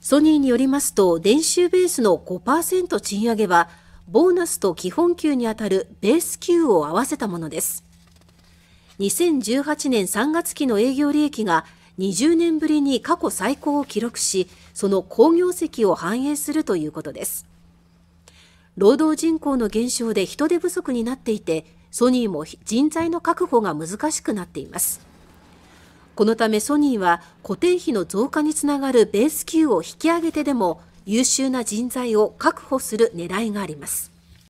ソニーによりますと年収ベースの5%賃上げはボーナスと基本給にあたるベース給を合わせたものです。2018年3月期の営業利益が20年ぶりに過去最高を記録しその好業績を反映するということです。労働人口の減少で人手不足になっていてソニーも人材の確保が難しくなっています。このためソニーは固定費の増加につながるベース給を引き上げてでも優秀な人材を確保する狙いがあります。